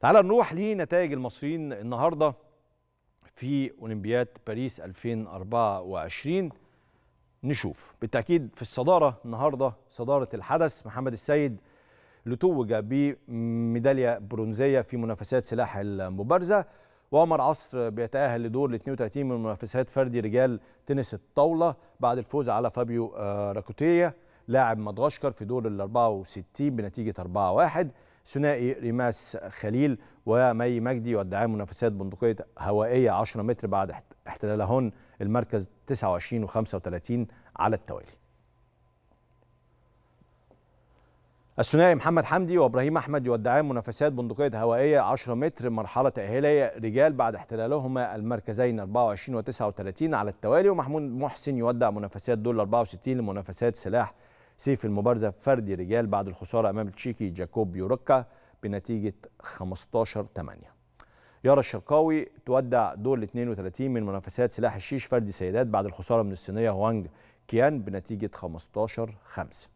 تعال نروح لنتائج المصريين النهارده في اولمبياد باريس 2024 نشوف بالتاكيد في الصداره النهارده صداره الحدث محمد السيد اللي توج بميداليه برونزيه في منافسات سلاح المبارزه وعمر عصر بيتأهل لدور ال 32 من منافسات فردي رجال تنس الطاولة بعد الفوز على فابيو آه، راكوتيا لاعب مدغشقر في دور ال 64 بنتيجة 4-1 ثنائي ريماس خليل ومي مجدي يودعان منافسات بندقية هوائية 10 متر بعد احتلالهن المركز 29 و35 على التوالي الثنائي محمد حمدي وابراهيم احمد يودعان منافسات بندقيه هوائيه 10 متر مرحله تاهيليه رجال بعد احتلالهما المركزين 24 و39 على التوالي ومحمود محسن يودع منافسات دول 64 لمنافسات سلاح سيف المبارزة فردي رجال بعد الخسارة أمام التشيكي جاكوب يوركا بنتيجة 15 8 يارا الشرقاوي تودع دور 32 من منافسات سلاح الشيش فردي سيدات بعد الخسارة من الصينية هوانج كيان بنتيجة 15 5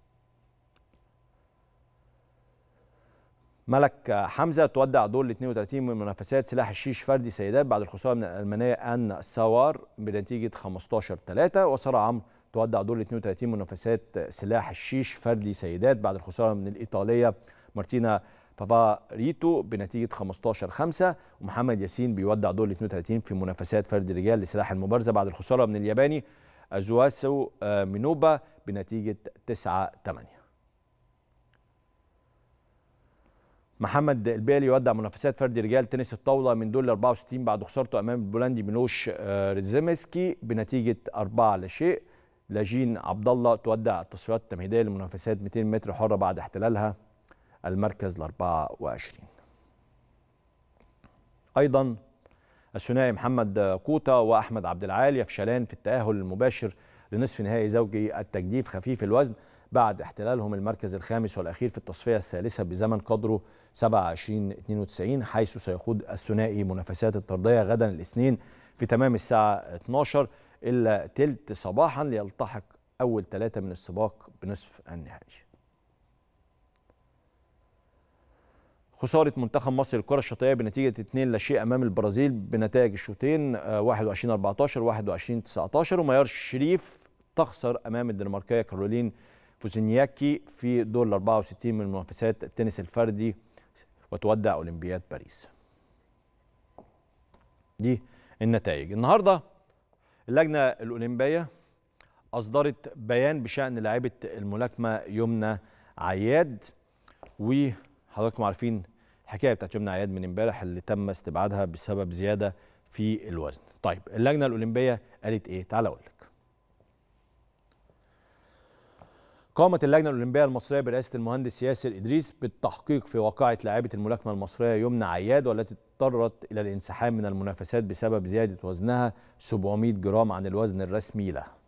ملك حمزه تودع دور ال 32 من منافسات سلاح الشيش فردي سيدات بعد الخساره من الالمانيه ان ساوار بنتيجه 15 3 وساره عمرو تودع دور 32 منافسات سلاح الشيش فردي سيدات بعد الخساره من الايطاليه مارتينا فاباريتو بنتيجه 15 5 ومحمد ياسين بيودع دور 32 في منافسات فرد رجال لسلاح المبارزه بعد الخساره من الياباني ازواسو آه، مينوبا بنتيجه 9 8 محمد البالي يودع منافسات فردي رجال تنس الطاوله من دول 64 بعد خسارته امام البولندي ميلوش آه، ريزيمسكي بنتيجه 4 لشيء لاجين عبد الله تودع التصفيات التمهيديه لمنافسات 200 متر حره بعد احتلالها المركز ال 24 ايضا الثنائي محمد كوتا واحمد عبد العال يفشلان في التاهل المباشر لنصف نهائي زوجي التجديف خفيف الوزن بعد احتلالهم المركز الخامس والاخير في التصفيه الثالثه بزمن قدره 27 92 حيث سيخوض الثنائي منافسات الطرديه غدا الاثنين في تمام الساعه 12 إلا تلت صباحا ليلتحق أول ثلاثة من السباق بنصف النهائي خسارة منتخب مصر الكرة الشاطئية بنتيجة 2 لا شيء أمام البرازيل بنتائج الشوطين 21 14 21 19 وميار الشريف تخسر أمام الدنماركية كارولين فوزينياكي في دور ال 64 من منافسات التنس الفردي وتودع أولمبياد باريس. دي النتائج النهارده اللجنة الأولمبية أصدرت بيان بشأن لاعبة الملاكمة يمنى عياد وحضراتكم عارفين الحكاية بتاعت يمنى عياد من امبارح اللي تم استبعادها بسبب زيادة في الوزن. طيب اللجنة الأولمبية قالت إيه؟ تعالى أقول لك. قامت اللجنة الأولمبية المصرية برئاسة المهندس ياسر إدريس بالتحقيق في واقعة لاعبة الملاكمة المصرية يمنى عياد والتي اضطرت إلى الانسحاب من المنافسات بسبب زيادة وزنها 700 جرام عن الوزن الرسمي لها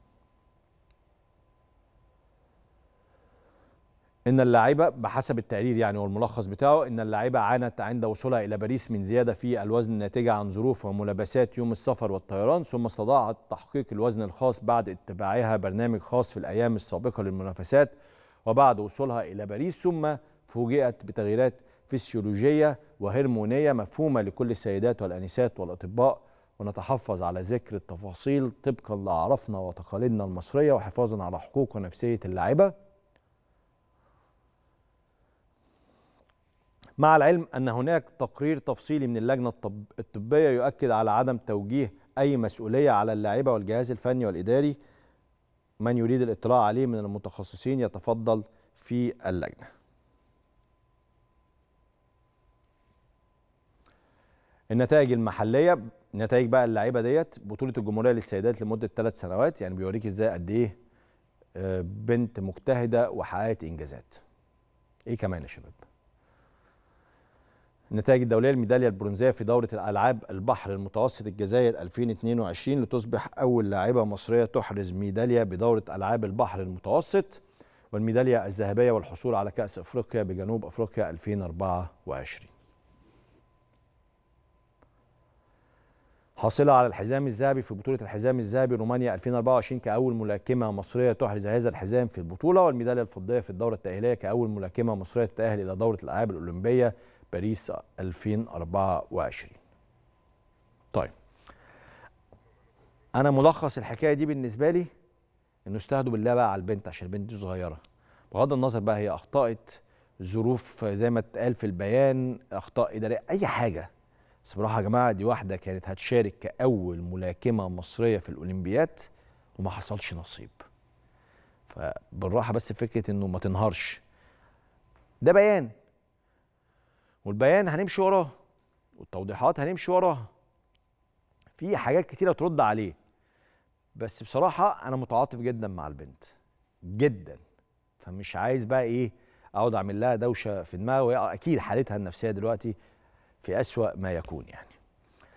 ان اللاعبه بحسب التقرير يعني والملخص بتاعه ان اللاعبه عانت عند وصولها الى باريس من زياده في الوزن الناتجه عن ظروف وملابسات يوم السفر والطيران ثم استطاعت تحقيق الوزن الخاص بعد اتباعها برنامج خاص في الايام السابقه للمنافسات وبعد وصولها الى باريس ثم فوجئت بتغييرات فسيولوجيه وهرمونيه مفهومه لكل السيدات والانسات والاطباء ونتحفظ على ذكر التفاصيل طبقا لعرفنا وتقاليدنا المصريه وحفاظا على حقوق ونفسيه اللاعبه مع العلم أن هناك تقرير تفصيلي من اللجنة الطبية يؤكد على عدم توجيه أي مسؤولية على اللاعبة والجهاز الفني والإداري من يريد الاطلاع عليه من المتخصصين يتفضل في اللجنة النتائج المحلية نتائج بقى اللعيبة ديت بطولة الجمهورية للسيدات لمدة ثلاث سنوات يعني بيوريك ازاي قد ايه آه، بنت مجتهدة وحققت انجازات ايه كمان يا شباب النتائج الدولية الميدالية البرونزية في دورة الألعاب البحر المتوسط الجزائر 2022 لتصبح أول لاعبة مصرية تحرز ميدالية بدورة ألعاب البحر المتوسط والميدالية الذهبية والحصول على كأس أفريقيا بجنوب أفريقيا 2024 حاصلة على الحزام الذهبي في بطولة الحزام الذهبي رومانيا 2024 كأول ملاكمة مصرية تحرز هذا الحزام في البطولة والميدالية الفضية في الدورة التأهيلية كأول ملاكمة مصرية تتأهل إلى دورة الألعاب الأولمبية باريس 2024 طيب انا ملخص الحكايه دي بالنسبه لي انه استهدوا بالله بقى على البنت عشان البنت دي صغيره بغض النظر بقى هي اخطات ظروف زي ما اتقال في البيان اخطاء اداريه اي حاجه بس بصراحه يا جماعه دي واحده كانت هتشارك كاول ملاكمه مصريه في الاولمبيات وما حصلش نصيب فبالراحه بس فكره انه ما تنهارش ده بيان والبيان هنمشي وراها والتوضيحات هنمشي وراها في حاجات كتيره ترد عليه بس بصراحه انا متعاطف جدا مع البنت جدا فمش عايز بقى ايه اقعد اعمل لها دوشه في دماغي وهي اكيد حالتها النفسيه دلوقتي في اسوا ما يكون يعني